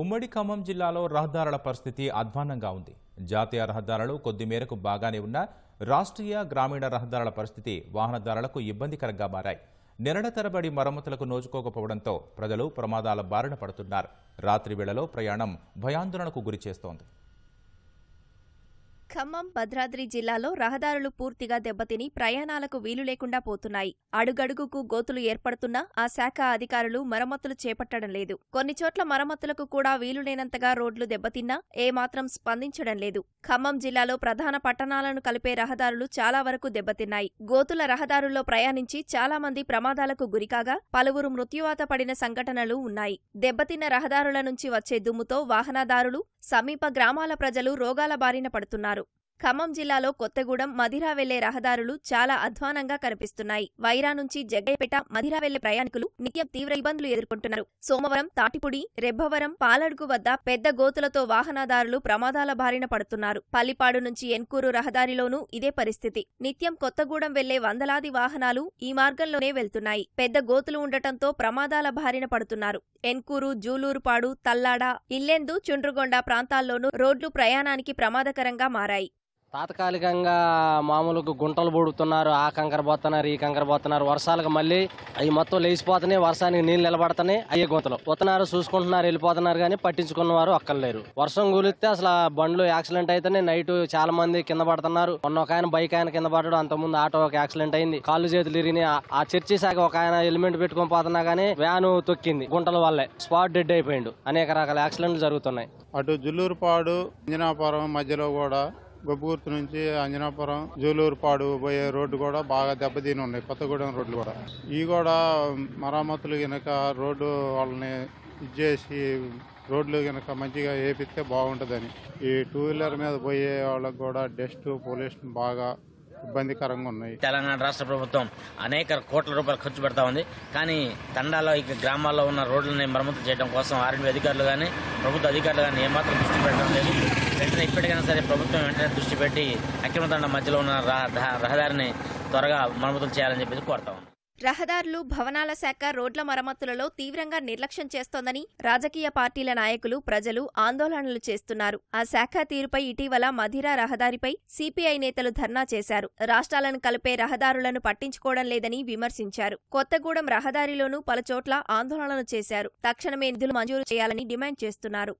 ఉమ్మడి ఖమ్మం జిల్లాలో రహదారుల పరిస్థితి అధ్వాన్నంగా ఉంది జాతీయ రహదారులు కొద్ది మేరకు బాగానే ఉన్నా రాష్ట్రీయ గ్రామీణ రహదారుల పరిస్థితి వాహనదారులకు ఇబ్బందికరంగా మారాయి నెలల తరబడి మరమ్మతులకు నోచుకోకపోవడంతో ప్రజలు ప్రమాదాల బారిన పడుతున్నారు రాత్రి వేళలో ప్రయాణం భయాందోళనకు గురి చేస్తోంది ఖమ్మం భద్రాద్రి జిల్లాలో రహదారులు పూర్తిగా దెబ్బతిని ప్రయాణాలకు వీలు లేకుండా పోతున్నాయి అడుగడుగుకు గోతులు ఏర్పడుతున్నా ఆ శాఖ అధికారులు మరమ్మతులు చేపట్టడం లేదు కొన్ని చోట్ల మరమ్మతులకు కూడా వీలులేనంతగా రోడ్లు దెబ్బతిన్నా ఏమాత్రం స్పందించడం లేదు ఖమ్మం జిల్లాలో ప్రధాన పట్టణాలను కలిపే రహదారులు చాలా వరకు దెబ్బతిన్నాయి గోతుల రహదారుల్లో ప్రయాణించి చాలా మంది ప్రమాదాలకు గురికాగా పలువురు మృత్యువాత పడిన సంఘటనలు ఉన్నాయి దెబ్బతిన్న రహదారుల నుంచి వచ్చే దుమ్ముతో వాహనదారులు సమీప గ్రామాల ప్రజలు రోగాల బారిన పడుతున్నారు ఖమ్మం జిల్లాలో కొత్తగూడెం మధిరా వెళ్లే రహదారులు చాలా అధ్వానంగా కనిపిస్తున్నాయి వైరా నుంచి జగ్గయ్యపేట మధిరా వెళ్లే ప్రయాణికులు నిత్యం తీవ్ర ఇబ్బందులు ఎదుర్కొంటున్నారు సోమవరం తాటిపుడి రెబ్బవరం పాలడుగు వద్ద పెద్ద గోతులతో వాహనదారులు ప్రమాదాల బారిన పడుతున్నారు పల్లిపాడు నుంచి ఎన్కూరు రహదారిలోనూ ఇదే పరిస్థితి నిత్యం కొత్తగూడెం వెళ్లే వందలాది వాహనాలు ఈ మార్గంలోనే వెళ్తున్నాయి పెద్ద గోతులు ఉండటంతో ప్రమాదాల బారిన పడుతున్నారు ఎన్కూరు జూలూరుపాడు తల్లాడ ఇల్లెందు చుండ్రుగొండ ప్రాంతాల్లోనూ రోడ్లు ప్రయాణానికి ప్రమాదకరంగా మారాయి తాత్కాలికంగా మామూలుగా గుంటలు పొడుతున్నారు ఆ కంకర పోతున్నారు ఈ కంకర పోతున్నారు వర్షాలకు మళ్ళీ అవి మొత్తం లేచిపోతున్నాయి వర్షానికి నీళ్ళు నిలబడుతున్నాయి అయ్యే గుంతలు పోతున్నారు చూసుకుంటున్నారు వెళ్ళిపోతున్నారు కానీ పట్టించుకున్న వారు అక్కర్లేరు వర్షం కూలిస్తే అసలు బండ్లు యాక్సిడెంట్ అయితేనే నైట్ చాలా మంది కింద పడుతున్నారు మొన్న ఒక ఆయన బైక్ ఆయన కింద పడడం అంతకుముందు ఆటో ఒక యాక్సిడెంట్ అయింది కాళ్ళు చేతులు ఇరిగినాయి ఆ చర్చి శాఖ ఒక ఆయన హెల్మెట్ పెట్టుకొని పోతున్నా కానీ వ్యాను తొక్కింది గుంటల వల్లే స్పాట్ డెడ్ అయిపోయిండు అనేక రకాల యాక్సిడెంట్లు జరుగుతున్నాయి అటు జుల్లూరుపాడు ఇంజనాపురం మధ్యలో కూడా గొప్పగుర్తు నుంచి అంజనాపురం జూలూరుపాడు పోయే రోడ్డు కూడా బాగా దెబ్బతిని ఉన్నాయి కొత్తగూడెం రోడ్లు కూడా ఈ కూడా మరమ్మతులు కనుక రోడ్డు వాళ్ళని ఇచ్చేసి రోడ్లు కనుక మంచిగా వేపిస్తే బాగుంటుందని ఈ టూ వీలర్ మీద పోయే వాళ్ళకు కూడా డస్ట్ పొల్యూషన్ బాగా ఇబ్బందికరంగా ఉన్నాయి తెలంగాణ రాష్ట్ర ప్రభుత్వం అనేక కోట్ల రూపాయలు ఖర్చు పెడతా ఉంది కానీ తండాలో ఇక గ్రామాల్లో ఉన్న రోడ్లని మరమ్మతు చేయడం కోసం ఆర్మీ అధికారులు కానీ ప్రభుత్వ అధికారులు కానీ ఏమాత్రం దృష్టి పెట్టడం లేదు వెంటనే ఇప్పటికైనా సరే ప్రభుత్వం వెంటనే దృష్టి పెట్టి అక్రమ తండ మధ్యలో ఉన్న రహదారిని త్వరగా మరమ్మతులు చేయాలని చెప్పేసి కోరుతా రహదారులు భవనాల శాఖ రోడ్ల మరమ్మతులలో తీవ్రంగా నిర్లక్ష్యం చేస్తోందని రాజకీయ పార్టీల నాయకులు ప్రజలు ఆందోళనలు చేస్తున్నారు ఆ శాఖ తీరుపై ఇటీవల మధిరా రహదారిపై సిపిఐ నేతలు ధర్నా చేశారు రాష్ట్రాలను కలిపే రహదారులను పట్టించుకోవడం లేదని విమర్శించారు కొత్తగూడెం రహదారిలోనూ పలుచోట్ల ఆందోళనలు చేశారు తక్షణమే నిధులు మంజూరు చేయాలని డిమాండ్ చేస్తున్నారు